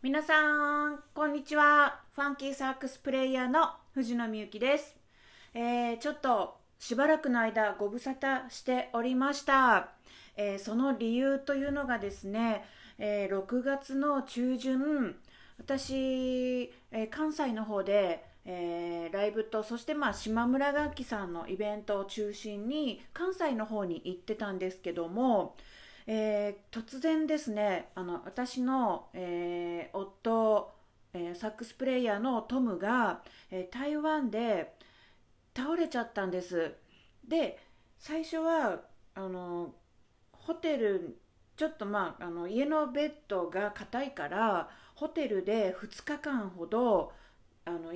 皆さんこんにちはファンキーサークスプレイヤーの藤野美幸です、えー、ちょっとしばらくの間ご無沙汰しておりました、えー、その理由というのがですね、えー、6月の中旬私、え関西の方でえー、ライブとそしてまあ島村楽器さんのイベントを中心に関西の方に行ってたんですけども、えー、突然ですねあの私の、えー、夫、えー、サックスプレイヤーのトムが、え台湾で倒れちゃったんですで最初はあのホテルちょっとまああの家のベッドが硬いからホテルで2日間ほど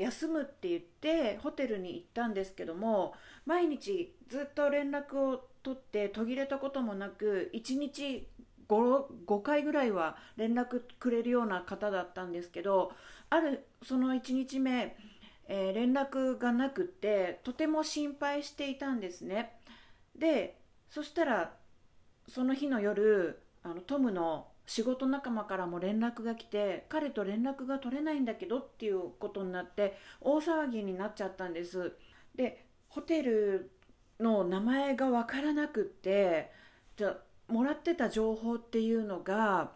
休むって言ってホテルに行ったんですけども毎日ずっと連絡を取って途切れたこともなく1日 5, 5回ぐらいは連絡くれるような方だったんですけどあるその1日目、えー、連絡がなくってとても心配していたんですねでそしたらその日の夜あのトムの仕事仲間からも連絡が来て彼と連絡が取れないんだけどっていうことになって大騒ぎになっちゃったんですでホテルの名前が分からなくってじゃもらってた情報っていうのが、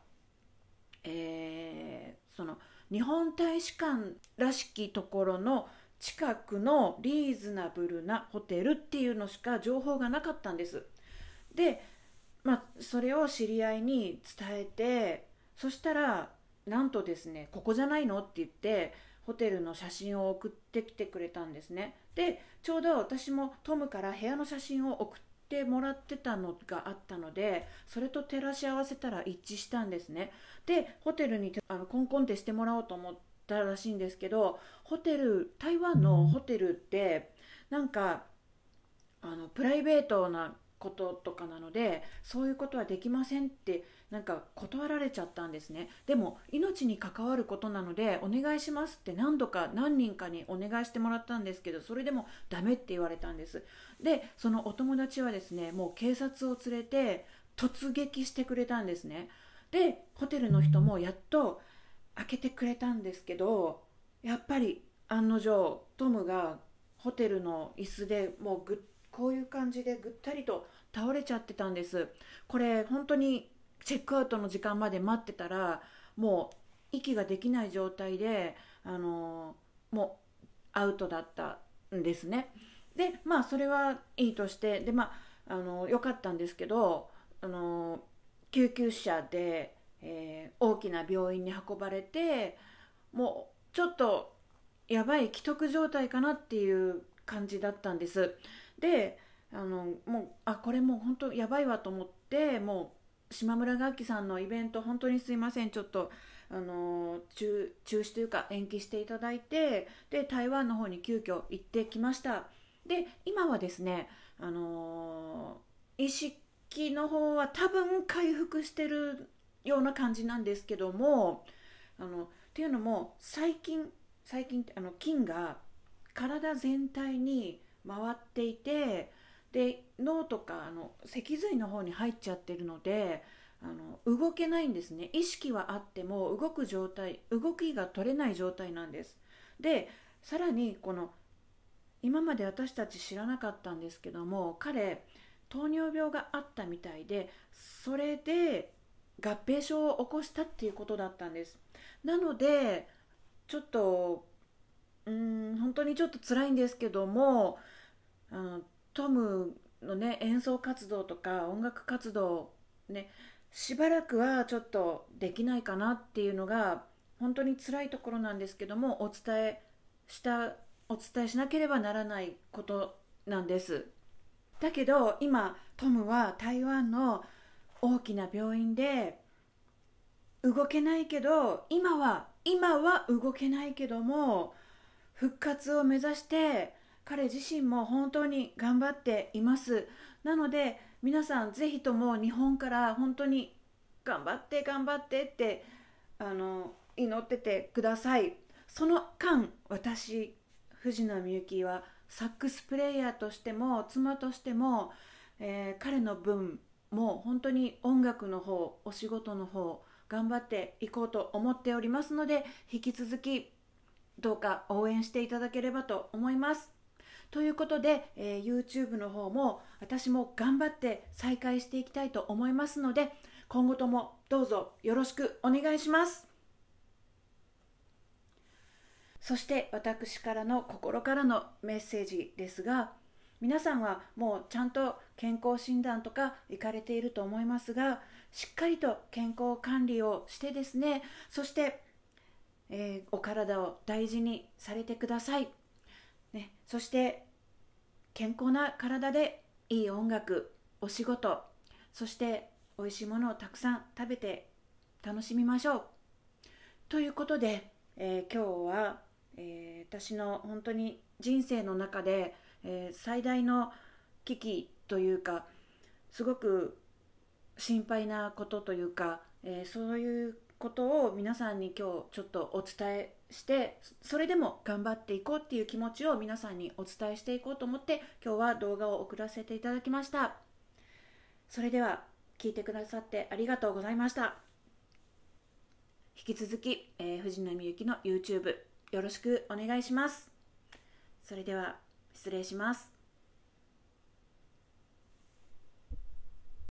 えー、その日本大使館らしきところの近くのリーズナブルなホテルっていうのしか情報がなかったんです。でまあ、それを知り合いに伝えてそしたらなんとですね「ここじゃないの?」って言ってホテルの写真を送ってきてくれたんですねでちょうど私もトムから部屋の写真を送ってもらってたのがあったのでそれと照らし合わせたら一致したんですねでホテルにあのコンコンってしてもらおうと思ったらしいんですけどホテル台湾のホテルってなんかあのプライベートなこととかなのでそういうことはできませんってなんか断られちゃったんですねでも命に関わることなのでお願いしますって何度か何人かにお願いしてもらったんですけどそれでもダメって言われたんですでそのお友達はですねもう警察を連れて突撃してくれたんですねでホテルの人もやっと開けてくれたんですけどやっぱり案の定トムがホテルの椅子でもうぐっこういう感じでぐったりと倒れちゃってたんですこれ本当にチェックアウトの時間まで待ってたらもう息ができない状態であのもうアウトだったんですねでまあそれはいいとしてでまああのよかったんですけどあの救急車で、えー、大きな病院に運ばれてもうちょっとやばい危篤状態かなっていう感じだったんです。であのもうあこれもう本当やばいわと思ってもう島村楽器さんのイベント本当にすいませんちょっとあの中中止というか延期していただいてで台湾の方に急遽行ってきましたで今はですねあの意識の方は多分回復してるような感じなんですけどもあのっていうのも最近最近あの菌が体全体に回っていてで脳とかあの脊髄の方に入っちゃってるのであの動けないんですね意識はあっても動く状態動きが取れない状態なんですでさらにこの今まで私たち知らなかったんですけども彼糖尿病があったみたいでそれで合併症を起こしたっていうことだったんですなのでちょっとうん本当にちょっと辛いんですけどもあのトムのね演奏活動とか音楽活動ねしばらくはちょっとできないかなっていうのが本当に辛いところなんですけどもお伝えしたお伝えしなければならないことなんですだけど今トムは台湾の大きな病院で動けないけど今は今は動けないけども復活を目指して彼自身も本当に頑張っていますなので皆さん是非とも日本から本当に頑張って頑張ってってあの祈っててくださいその間私藤野美幸はサックスプレーヤーとしても妻としても、えー、彼の分もう本当に音楽の方お仕事の方頑張っていこうと思っておりますので引き続きどうか応援していただければと思います。ということで、えー、YouTube の方も私も頑張って再開していきたいと思いますので今後ともどうぞよろしくお願いしますそして私からの心からのメッセージですが皆さんはもうちゃんと健康診断とか行かれていると思いますがしっかりと健康管理をしてですねそして、えー、お体を大事にされてくださいね、そして健康な体でいい音楽お仕事そして美味しいものをたくさん食べて楽しみましょうということで、えー、今日は、えー、私の本当に人生の中で、えー、最大の危機というかすごく心配なことというか、えそういうことを皆さんに今日ちょっとお伝えしてそれでも頑張っていこうっていう気持ちを皆さんにお伝えしていこうと思って今日は動画を送らせていただきましたそれでは聞いてくださってありがとうございました引き続き、えー、藤野美由紀の YouTube よろしくお願いしますそれでは失礼します